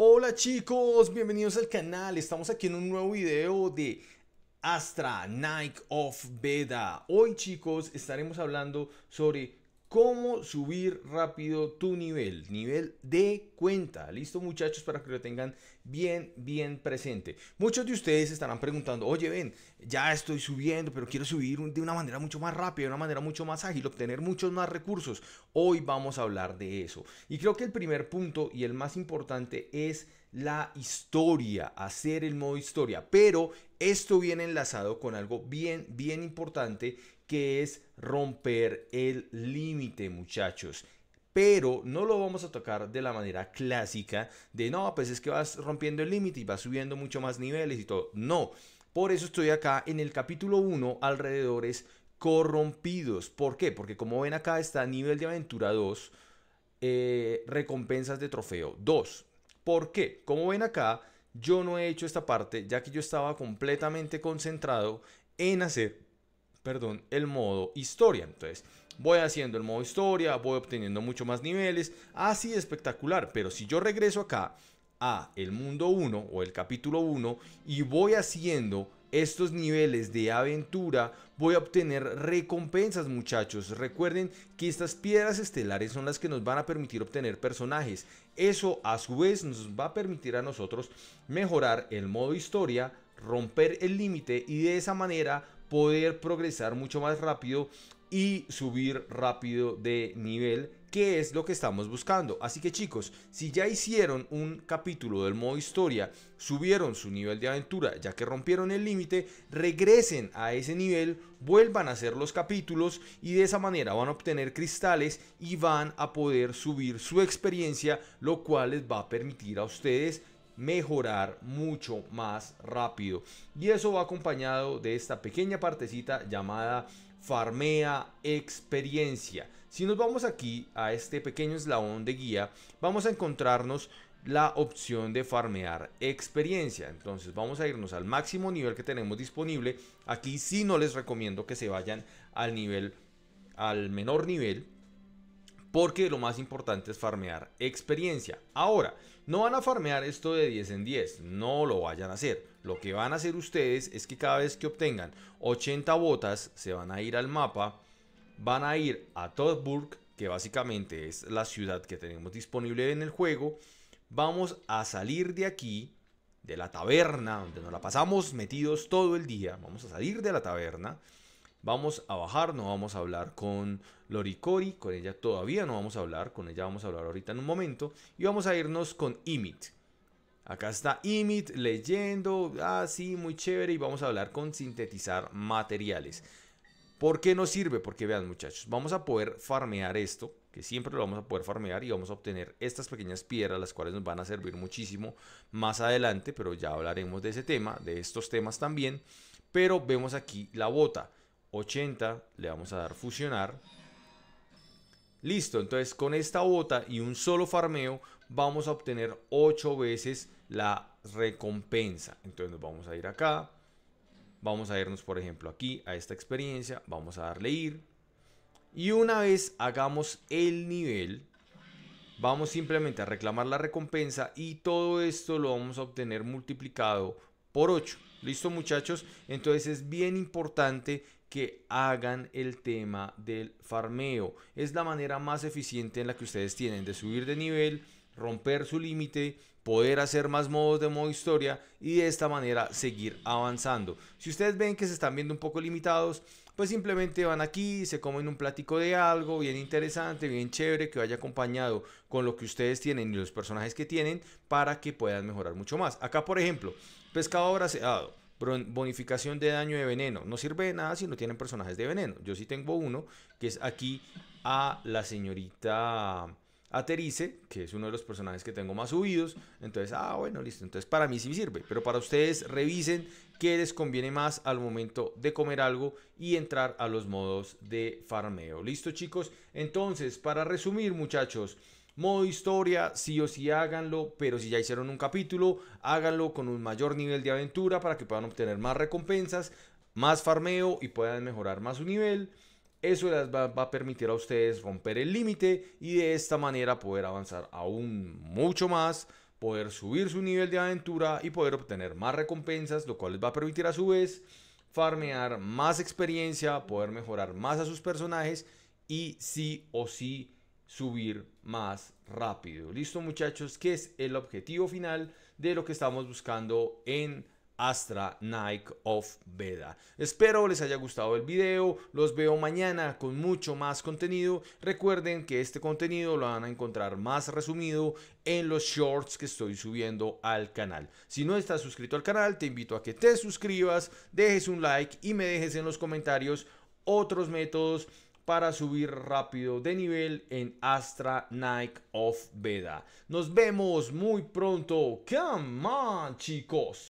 Hola chicos, bienvenidos al canal. Estamos aquí en un nuevo video de Astra Nike of veda Hoy chicos estaremos hablando sobre cómo subir rápido tu nivel, nivel de cuenta. Listo muchachos para que lo tengan bien, bien presente. Muchos de ustedes estarán preguntando, oye ven, ya estoy subiendo, pero quiero subir de una manera mucho más rápida, de una manera mucho más ágil, obtener muchos más recursos. Hoy vamos a hablar de eso. Y creo que el primer punto y el más importante es la historia, hacer el modo historia. Pero esto viene enlazado con algo bien, bien importante que es romper el límite, muchachos pero no lo vamos a tocar de la manera clásica de no, pues es que vas rompiendo el límite y vas subiendo mucho más niveles y todo. No, por eso estoy acá en el capítulo 1, alrededores corrompidos. ¿Por qué? Porque como ven acá está nivel de aventura 2, eh, recompensas de trofeo 2. ¿Por qué? Como ven acá, yo no he hecho esta parte ya que yo estaba completamente concentrado en hacer perdón, el modo historia. Entonces, voy haciendo el modo historia, voy obteniendo mucho más niveles, así de espectacular, pero si yo regreso acá a el mundo 1 o el capítulo 1 y voy haciendo estos niveles de aventura voy a obtener recompensas muchachos. Recuerden que estas piedras estelares son las que nos van a permitir obtener personajes. Eso a su vez nos va a permitir a nosotros mejorar el modo historia, romper el límite y de esa manera poder progresar mucho más rápido y subir rápido de nivel que es lo que estamos buscando. Así que chicos, si ya hicieron un capítulo del modo historia, subieron su nivel de aventura, ya que rompieron el límite, regresen a ese nivel, vuelvan a hacer los capítulos y de esa manera van a obtener cristales y van a poder subir su experiencia, lo cual les va a permitir a ustedes mejorar mucho más rápido. Y eso va acompañado de esta pequeña partecita llamada farmea experiencia. Si nos vamos aquí a este pequeño eslabón de guía, vamos a encontrarnos la opción de farmear experiencia. Entonces vamos a irnos al máximo nivel que tenemos disponible. Aquí si no les recomiendo que se vayan al nivel, al menor nivel, porque lo más importante es farmear experiencia. Ahora, no van a farmear esto de 10 en 10, no lo vayan a hacer. Lo que van a hacer ustedes es que cada vez que obtengan 80 botas, se van a ir al mapa, van a ir a Todburg, que básicamente es la ciudad que tenemos disponible en el juego. Vamos a salir de aquí, de la taberna, donde nos la pasamos metidos todo el día. Vamos a salir de la taberna Vamos a bajar, no vamos a hablar con Lori con ella todavía no vamos a hablar, con ella vamos a hablar ahorita en un momento. Y vamos a irnos con Imit. Acá está Imit leyendo, así ah, muy chévere, y vamos a hablar con sintetizar materiales. ¿Por qué nos sirve? Porque vean muchachos, vamos a poder farmear esto, que siempre lo vamos a poder farmear y vamos a obtener estas pequeñas piedras, las cuales nos van a servir muchísimo más adelante, pero ya hablaremos de ese tema, de estos temas también. Pero vemos aquí la bota. 80 le vamos a dar fusionar. Listo, entonces con esta bota y un solo farmeo vamos a obtener 8 veces la recompensa. Entonces nos vamos a ir acá, vamos a irnos por ejemplo aquí a esta experiencia, vamos a darle ir. Y una vez hagamos el nivel, vamos simplemente a reclamar la recompensa y todo esto lo vamos a obtener multiplicado por 8. ¿Listo muchachos? Entonces es bien importante que hagan el tema del farmeo. Es la manera más eficiente en la que ustedes tienen de subir de nivel, romper su límite, poder hacer más modos de modo historia y de esta manera seguir avanzando. Si ustedes ven que se están viendo un poco limitados, pues simplemente van aquí, se comen un platico de algo bien interesante, bien chévere, que vaya acompañado con lo que ustedes tienen y los personajes que tienen para que puedan mejorar mucho más. Acá, por ejemplo, pescado braseado, bonificación de daño de veneno. No sirve de nada si no tienen personajes de veneno. Yo sí tengo uno, que es aquí a la señorita aterice, que es uno de los personajes que tengo más subidos. Entonces, ah, bueno, listo. Entonces, para mí sí me sirve. Pero para ustedes, revisen qué les conviene más al momento de comer algo y entrar a los modos de farmeo. Listo, chicos. Entonces, para resumir, muchachos. Modo historia, sí o sí háganlo, pero si ya hicieron un capítulo, háganlo con un mayor nivel de aventura para que puedan obtener más recompensas, más farmeo y puedan mejorar más su nivel. Eso les va, a permitir a ustedes romper el límite y de esta manera poder avanzar aún mucho más, poder subir su nivel de aventura y poder obtener más recompensas, lo cual les va a permitir a su vez farmear más experiencia, poder mejorar más a sus personajes y sí o sí subir más rápido. Listo muchachos, que es el objetivo final de lo que estamos buscando en Astra Nike of Veda. Espero les haya gustado el video, los veo mañana con mucho más contenido. Recuerden que este contenido lo van a encontrar más resumido en los shorts que estoy subiendo al canal. Si no estás suscrito al canal, te invito a que te suscribas, dejes un like y me dejes en los comentarios otros métodos para subir rápido de nivel en Astra Nike of Veda. Nos vemos muy pronto. Come on, chicos.